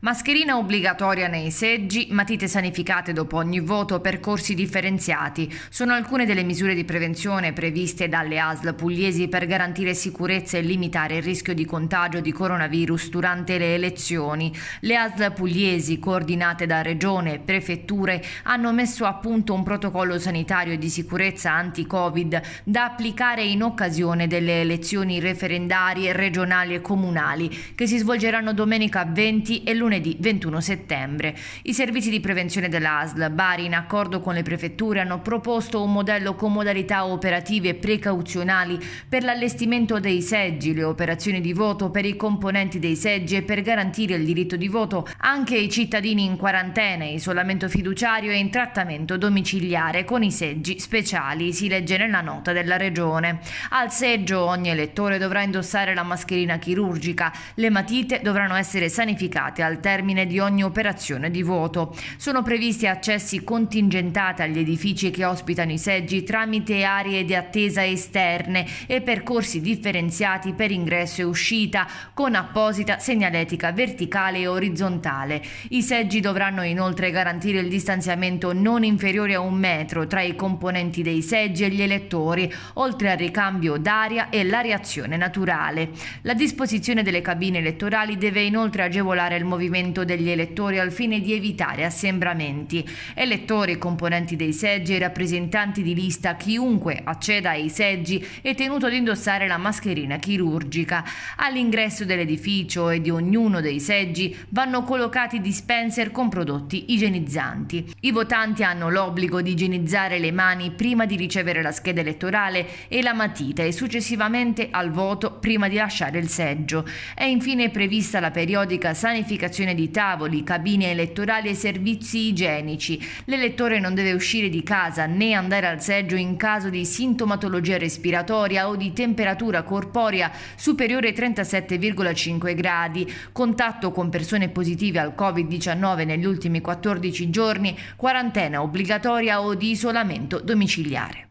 Mascherina obbligatoria nei seggi, matite sanificate dopo ogni voto, percorsi differenziati sono alcune delle misure di prevenzione previste dalle ASL pugliesi per garantire sicurezza e limitare il rischio di contagio di coronavirus durante le elezioni. Le ASL pugliesi, coordinate da regione e prefetture, hanno messo a punto un protocollo sanitario di sicurezza anti-Covid da applicare in occasione delle elezioni referendarie regionali e comunali che si svolgeranno domenica 20 e lunedì lunedì 21 settembre. I servizi di prevenzione dell'ASL Bari, in accordo con le prefetture, hanno proposto un modello con modalità operative precauzionali per l'allestimento dei seggi, le operazioni di voto per i componenti dei seggi e per garantire il diritto di voto anche ai cittadini in quarantena, isolamento fiduciario e in trattamento domiciliare con i seggi speciali, si legge nella nota della Regione. Al seggio ogni elettore dovrà indossare la mascherina chirurgica, le matite dovranno essere sanificate al termine di ogni operazione di voto. Sono previsti accessi contingentati agli edifici che ospitano i seggi tramite aree di attesa esterne e percorsi differenziati per ingresso e uscita con apposita segnaletica verticale e orizzontale. I seggi dovranno inoltre garantire il distanziamento non inferiore a un metro tra i componenti dei seggi e gli elettori, oltre al ricambio d'aria e l'ariazione naturale. La disposizione delle cabine elettorali deve inoltre agevolare il movimento movimento degli elettori al fine di evitare assembramenti. Elettori, componenti dei seggi e rappresentanti di lista, chiunque acceda ai seggi è tenuto ad indossare la mascherina chirurgica. All'ingresso dell'edificio e di ognuno dei seggi vanno collocati dispenser con prodotti igienizzanti. I votanti hanno l'obbligo di igienizzare le mani prima di ricevere la scheda elettorale e la matita e successivamente al voto prima di lasciare il seggio. È infine prevista la periodica sanificazione organizzazione di tavoli, cabine elettorali e servizi igienici. L'elettore non deve uscire di casa né andare al seggio in caso di sintomatologia respiratoria o di temperatura corporea superiore ai 37,5 gradi, contatto con persone positive al Covid-19 negli ultimi 14 giorni, quarantena obbligatoria o di isolamento domiciliare.